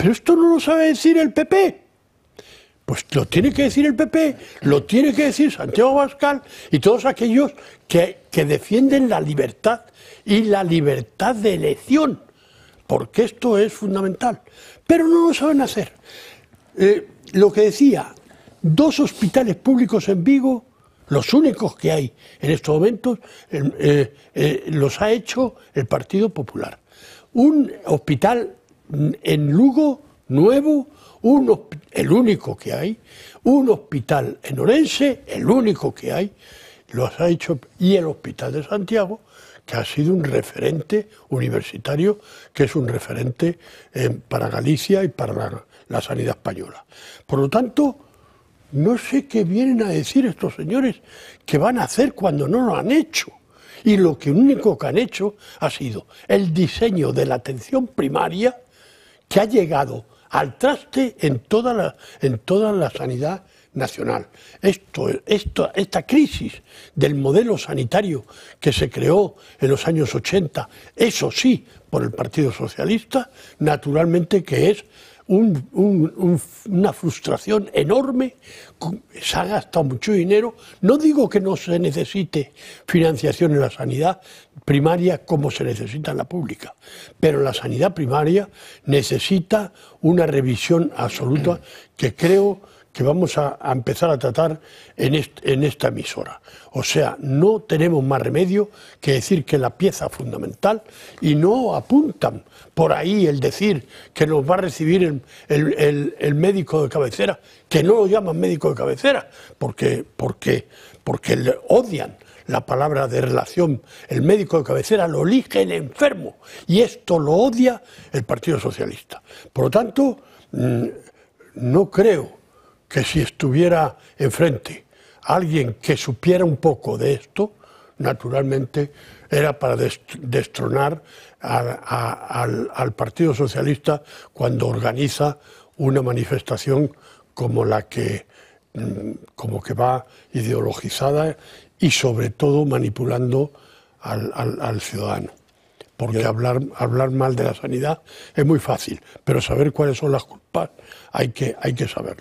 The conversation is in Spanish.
Pero esto no lo sabe decir el PP. Pues lo tiene que decir el PP, lo tiene que decir Santiago Pascal y todos aquellos que, defienden la libertad y la libertad de elección, porque esto es fundamental. Pero no lo saben hacer. Eh, lo que decía, dos hospitales públicos en Vigo, los únicos que hay en estos momentos, eh, eh, los ha hecho el Partido Popular. Un hospital en Lugo nuevo, el único que hay, un hospital en Orense, el único que hay, los ha hecho, y el Hospital de Santiago, que ha sido un referente universitario, que es un referente eh, para Galicia y para la, sanidad española. Por lo tanto, no sé qué vienen a decir estos señores que van a hacer cuando no lo han hecho. Y lo que único que han hecho ha sido el diseño de la atención primaria, que ha llegado al traste en toda la, sanidad nacional. esta crisis del modelo sanitario que se creó en los años 80, eso sí, por el Partido Socialista, naturalmente que es una frustración enorme, se ha gastado mucho dinero. No digo que no se necesite financiación en la sanidad primaria como se necesita en la pública, pero la sanidad primaria necesita una revisión absoluta que creo que vamos a, empezar a tratar en, esta emisora. O sea, no tenemos más remedio que decir que la pieza fundamental y no apuntan por ahí el decir que nos va a recibir el, médico de cabecera, que no lo llaman médico de cabecera, porque, odian la palabra de relación, el médico de cabecera lo elige el enfermo y esto lo odia el Partido Socialista. Por lo tanto, mm, no creo que si estuviera enfrente alguien que supiera un poco de esto, naturalmente era para destronar al, Partido Socialista cuando organiza una manifestación como la que, mm, como que va ideologizada y sobre todo manipulando al, ciudadano. Porque hablar, hablar mal de la sanidad es muy fácil, pero saber cuáles son las culpas hay que, hay que saberlo.